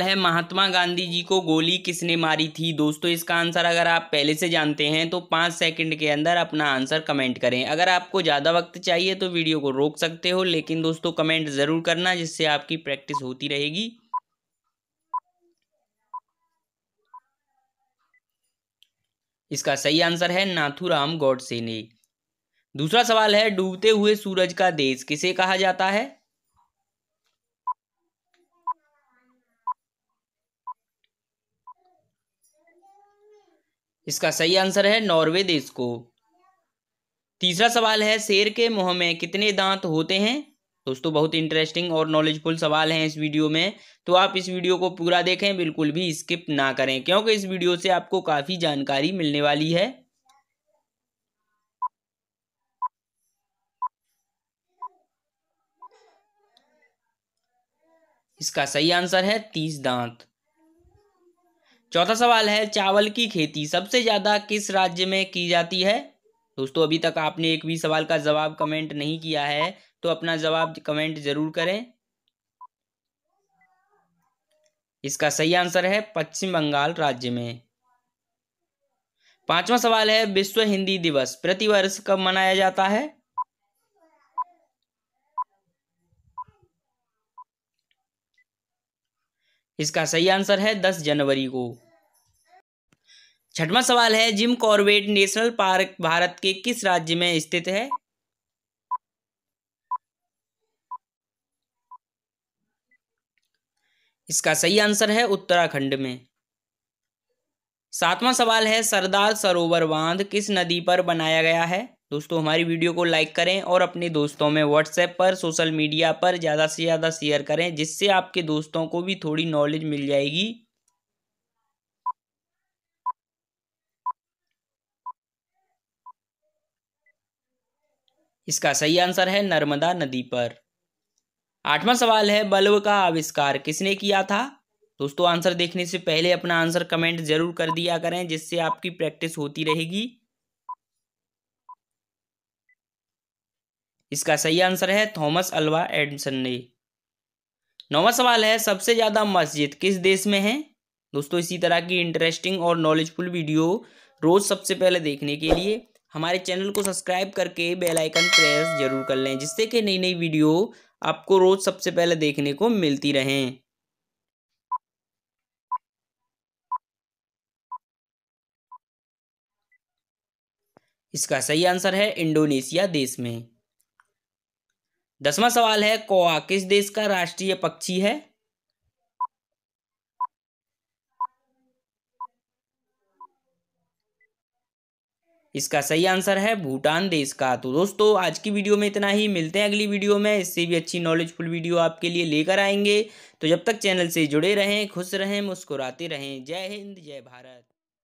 है महात्मा गांधी जी को गोली किसने मारी थी दोस्तों इसका आंसर अगर आप पहले से जानते हैं तो पाँच सेकंड के अंदर अपना आंसर कमेंट करें अगर आपको ज़्यादा वक्त चाहिए तो वीडियो को रोक सकते हो लेकिन दोस्तों कमेंट ज़रूर करना जिससे आपकी प्रैक्टिस होती रहेगी इसका सही आंसर है नाथूराम गौडसे ने दूसरा सवाल है डूबते हुए सूरज का देश किसे कहा जाता है इसका सही आंसर है नॉर्वे देश को तीसरा सवाल है शेर के मुंह में कितने दांत होते हैं दोस्तों बहुत इंटरेस्टिंग और नॉलेजफुल सवाल हैं इस वीडियो में तो आप इस वीडियो को पूरा देखें बिल्कुल भी स्किप ना करें क्योंकि इस वीडियो से आपको काफ़ी जानकारी मिलने वाली है इसका सही आंसर है तीस दांत चौथा सवाल है चावल की खेती सबसे ज़्यादा किस राज्य में की जाती है दोस्तों अभी तक आपने एक भी सवाल का जवाब कमेंट नहीं किया है तो अपना जवाब कमेंट जरूर करें इसका सही आंसर है पश्चिम बंगाल राज्य में पांचवा सवाल है विश्व हिंदी दिवस प्रतिवर्ष कब मनाया जाता है इसका सही आंसर है दस जनवरी को छठवां सवाल है Jim Corbett national park Bharat के किस राज्य में स्थित है इसका सही आंसर है उत्तराखंड में सातवां सवाल है सरदार सरोवर बांध किस नदी पर बनाया गया है दोस्तों हमारी वीडियो को लाइक करें और अपने दोस्तों में व्हाट्सएप पर सोशल मीडिया पर ज़्यादा से ज़्यादा शेयर करें जिससे आपके दोस्तों को भी थोड़ी नॉलेज मिल जाएगी इसका सही आंसर है नर्मदा नदी पर आठवां सवाल है बल्ब का आविष्कार किसने किया था दोस्तों आंसर देखने से पहले अपना आंसर कमेंट जरूर कर दिया करें जिससे आपकी प्रैक्टिस होती रहेगी इसका सही आंसर है थॉमस अल्वा एडमसन ने नौवा सवाल है सबसे ज़्यादा मस्जिद किस देश में है दोस्तों इसी तरह की इंटरेस्टिंग और नॉलेजफुल वीडियो रोज़ सबसे पहले देखने के लिए हमारे चैनल को सब्सक्राइब करके बेल आइकन प्रेस जरूर कर लें जिससे कि नई नई वीडियो आपको रोज़ सबसे पहले देखने को मिलती रहे इसका सही आंसर है इंडोनेशिया देश में दसवां सवाल है कोआ किस देश का राष्ट्रीय पक्षी है इसका सही आंसर है भूटान देश का तो दोस्तों आज की वीडियो में इतना ही मिलते हैं अगली वीडियो में इससे भी अच्छी नॉलेजफुल वीडियो आपके लिए लेकर आएंगे तो जब तक चैनल से जुड़े रहें खुश रहें मुस्कुराते रहें जय हिंद जय भारत